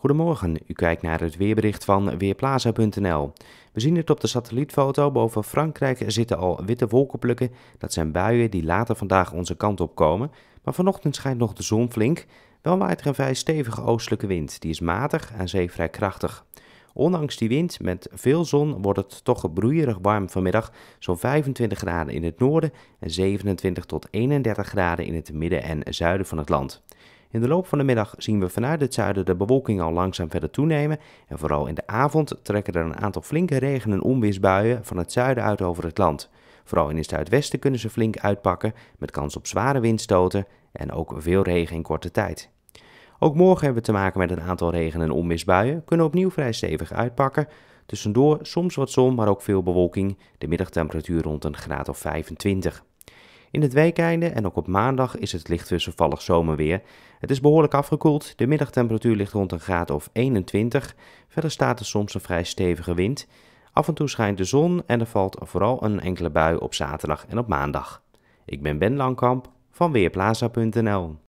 Goedemorgen, u kijkt naar het weerbericht van Weerplaza.nl. We zien het op de satellietfoto, boven Frankrijk zitten al witte wolkenplukken. Dat zijn buien die later vandaag onze kant op komen. Maar vanochtend schijnt nog de zon flink. Wel waait er een vrij stevige oostelijke wind, die is matig en zee vrij krachtig. Ondanks die wind met veel zon wordt het toch broeierig warm vanmiddag, zo'n 25 graden in het noorden en 27 tot 31 graden in het midden en zuiden van het land. In de loop van de middag zien we vanuit het zuiden de bewolking al langzaam verder toenemen. En vooral in de avond trekken er een aantal flinke regen- en onweersbuien van het zuiden uit over het land. Vooral in het zuidwesten kunnen ze flink uitpakken, met kans op zware windstoten en ook veel regen in korte tijd. Ook morgen hebben we te maken met een aantal regen- en onweersbuien, kunnen opnieuw vrij stevig uitpakken. Tussendoor soms wat zon, maar ook veel bewolking. De middagtemperatuur rond een graad of 25. In het weekeinde en ook op maandag is het licht wisselvallig zomerweer. Het is behoorlijk afgekoeld, de middagtemperatuur ligt rond een graad of 21. Verder staat er soms een vrij stevige wind. Af en toe schijnt de zon en er valt vooral een enkele bui op zaterdag en op maandag. Ik ben Ben Langkamp van Weerplaza.nl